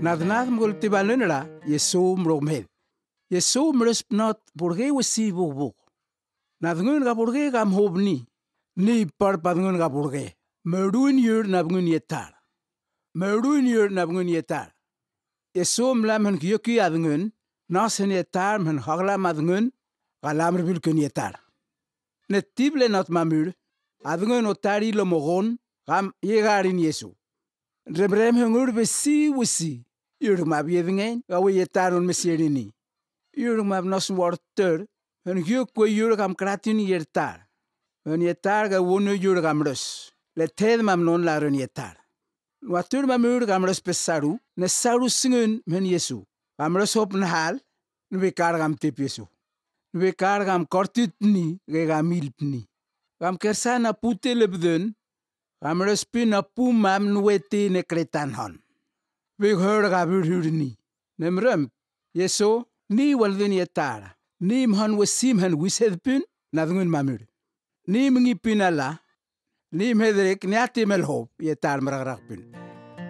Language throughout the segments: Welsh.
Na den nach go te bei lunnera je so bro me. Je so mrysp not borgé we si bo bo. Na hunn ga borgé gam hoop ni, ni par pa hunn ga borgé. Me doen juur na hunn je tal. Me doen juur na hunn je tal. Je so lam hun gyki a hunn, nas hun je tal hun hagla ma hunn, ga lamer vil kun je tal. Ne tible not ma muur, a hunn o tari lo mogon, gam je garin jesu. Rebrem hun ur we si we si. Yurumab yedingen, gawe yetarun mesirini. Yurumab nos warter, en yukwe yurgam kratin yertar. En yetar gawunu yurgam rus. Le ted mam non laren yetar. Watur mam yurgam rus saru, ne saru singun men yesu. Gam rus hopn hal, nbekar gam tip yesu. Nbekar gam kortitni, gegamilpni. Gam kersana pute lebdun, gam rus pu na mam pina pumam ne kretan hon. vi hörde gaburhudni nemrem yeso ni walden yetara ni mhan wasim han wisedpin nadngun mamur ni mngi pinala ni mhedrek ni atimel hob yetar mragraqpin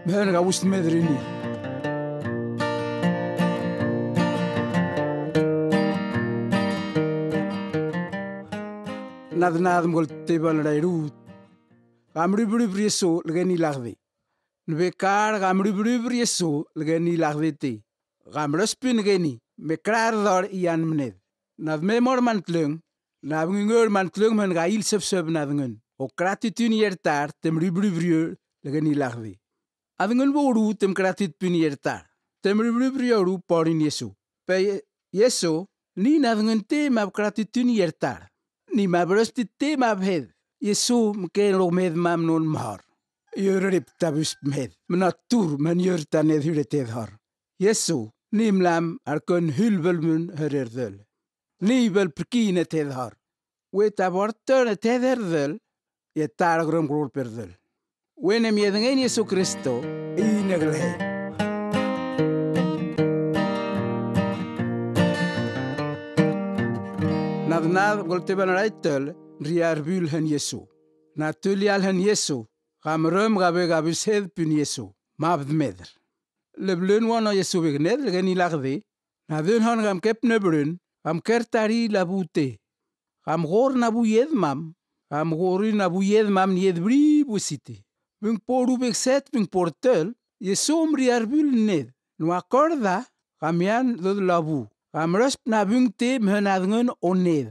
mhan ga wust medrini nadnad mgol tebal rairu amri buri briso lgeni lagdi nbekar gamribribr yeso lgeni lagvete. Gamrospin geni, mekrar dhor ian mned. Nad memor mantlung, nad ngingor mantlung man sef sef nad ngun. O kratitun yertar tem lge ni lagve. Ad ngun uru tem kratitun tar. Tem ribribriyoru porin yesu. Pe yesu, ni nad ngun te mab kratitun yertar. Ni mab rosti te mab hed. Yeso mken rogmed mam non mahar. يربتبش مهد من التور من يرتن ذول تظهر يسو نيملام أركن هلبل من هررذل نيبل بركينة تظهر وتبرتنا تذرذل يتعرق رمقرور برذل وينم يدغين يسو كريستو إينغلهي نظناظ قلت بنا رأيتل ريار بيلهن يسو ناتوليالهن يسو xam rom xa be xa be seed pin yeso ma bd meder le blen wan a yeso bek neder xen i laxde na den xan xam kep ne blen xam ker tari la bu te xam xor na bu yed mam xam xori na bu yed mam ni yed bri bu site bing poru bek seed bing por tel yeso m ri ar bul ned nu a korda xam yan dod la bu xam resp na bing te m hen adngen o ned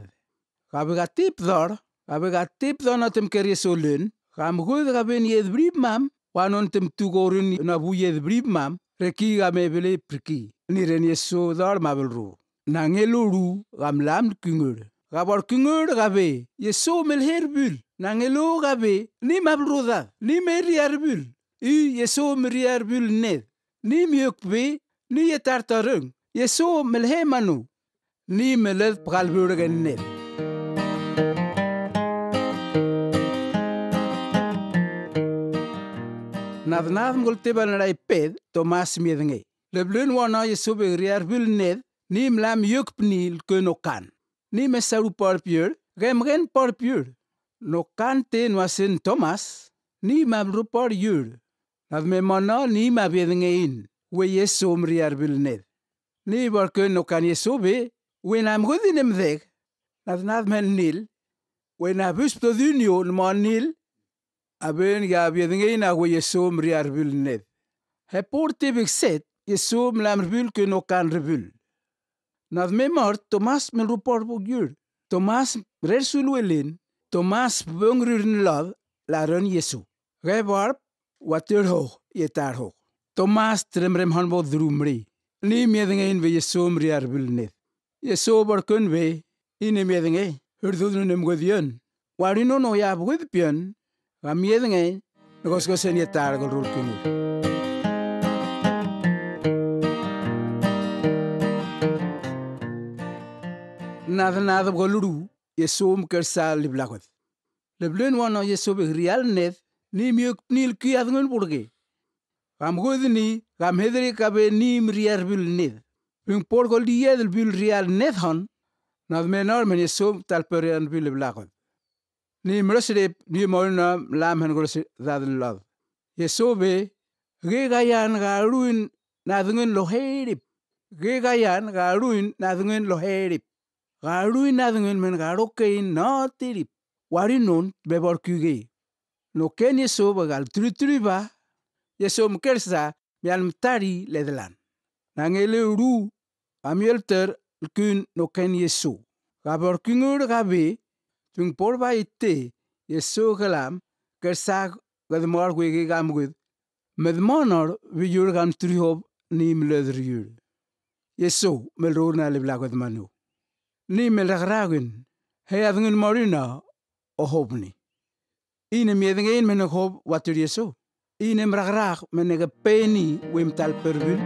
xa be xa tip dor xa be xa tip dor na tem ker yeso len Gam gud gaben yed brib mam. Wanon tem tugorin na bu yed brib mam. Reki game bele priki. Niren yeso dar mabel ru. Nangelo ru gam lam küngur. Gabor küngur gabe. Yeso mel na Nangelo gabe. Ni mabel ruda. Ni meri erbül. i yeso meri erbül ned. Ni miyok be. Ni yetartarın. Yeso mel hemanu. Ni meled pralbürgen ned. naf ngol tebal na iped Tomas mas miednge. Le blun wana yesube riar fwyl nedd, ni mlam yuk pnil ke no kan. Ni mesaru por pier, remren por pier. No kan te nwa asen Thomas, ni mabru por yw'r. Nav me mana ni mabiednge in, we yesum riar fwyl nedd. Ni bor ke no kan yesube, we mgwyddi gudinem ddeg. Nav nav men nil, we na bus ddyn yw'n mo'n nil, bydd yn dingay na go yesom ar arbil net he porte big set yesom lam rhywyl ke no kan rhywyl. nad me mor tomas rhywbord bwg yw'r. tomas resulwelin tomas yn lodd, la ron yesu rebar hwch, ho yetar hwch. tomas hon bod ddrwm drumri ni miedenge in ve yesom ri arbil net yeso bor ni ve ine miedenge hurdudun nem godion warino no yab with pion Gam yedenge negosgosen ye tar gol rul kingul. Nath nath goluru ye som kersa liblagod. Leblen wano ye sobe rial neth ni miok nil kiyath ngun burge. Gam godni gam hedri kabe nim riar bil neth. Ping por gol diyedl bil rial neth hon. Nath menor men ye som talperian bil liblagod ni mrasirep ni molna lam han gorsi dadin love yesobe gega yan garuin nadungin loherip gega yan garuin nadungin loherip garuin nadungin men garokein notirip warinon beborkuge no ken yesobe gal tritriba yesom kersa mial mtari ledlan nangele ru amielter kun no ken yesu gaborkingur gabe Tung porba itte yesu kalam kersak gadmor kwege gamgud. Medmonor viyur gam trihob ni mledriyur. mel rŵr na libla nhw. Ni melragragin hei morina ohobni. Ine yna men hob ym Yesu. Ine mewn men ege peni wimtal pervin.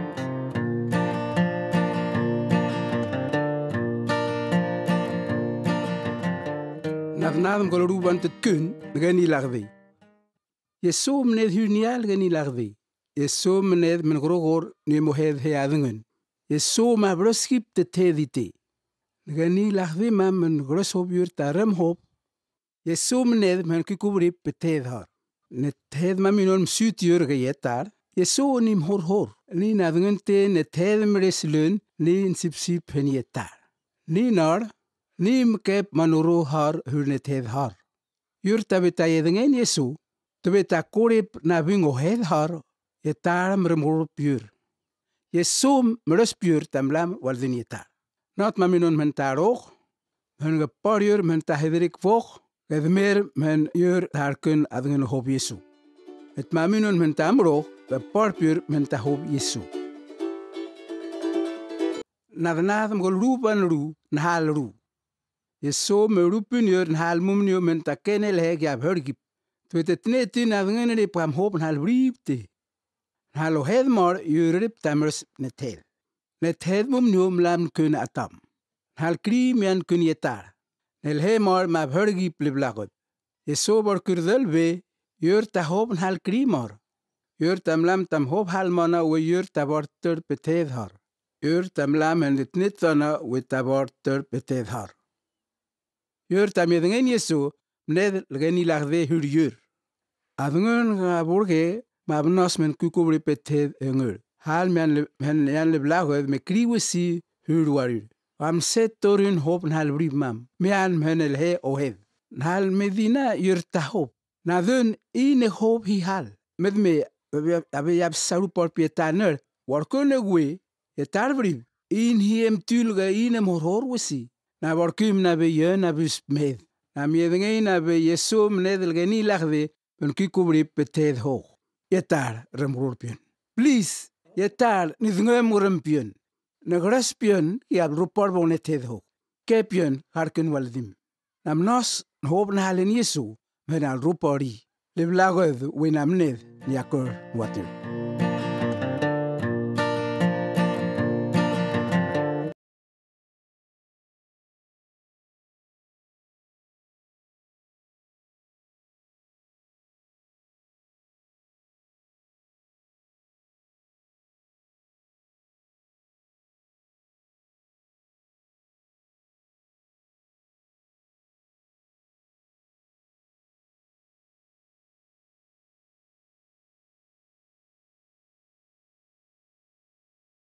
naf naadum kol ru wan tet kun gani larve ye som ned hunial gani larve ye som ned men grogor ne mohed he adungen ye som abroskip te tedite gani larve mam men grosob yur taram hop ye som ned men kikubri petedhar net ted mam inol msut yur geyetar ye so nim hor hor ni nadungen te net ted mreslun ni insipsip hen yetar ni nar kep manuru har hunethed har. Yur tabita yedingen yesu, tabita kurip na wingohed har, yetar remur pur. Yesu mrus pur tamlam waldin yetar. Not maminun men hun geparjur men tahedrik voog, meer men jur haar kun adgen hob yesu. Het maminun men tamroog, beparpur men tahoop yesu. Nadnadam geloepen roe, hal roe. yeso merupin yor hal mum yo men takene le ya bergi tuete tne tin adngene ni pam hob hal bripte halo hedmor yurip tamers netel netel mum num lam kun atam hal krimian kun yetar nel hemor ma bergi pliblagot yeso bor kurdel be yor ta hob hal krimor yor tamlam tam hob hal mana we yor taborter betedhar yor tamlam en tnitana we taborter betedhar Yor tamyeth ngen Yesu mneth lgen ilagde hur yor. Adngon ga burge ma bnos men kukubre pethed e Hal men yan le blagod me kriwesi hur warir. Am set torun hop hal brib mam. Me mhen men el he ohed. Hal medina yor tahop. Na dön ine hop hi hal. Med me abe yab saru por pietaner. Warkone gwe etar brib. In hiem tulga inem horhor wesi. na warkum na e be ye na bus med na miedngei na be yeso mnedel geni lagbe ben ki kubri peted ho yetar remrur pion please yetar nidngwe murum pion na gras pion ki abru por bone ted ho ke pion harken waldim nam nos hob na halen yeso men al rupori le ni winamned yakor water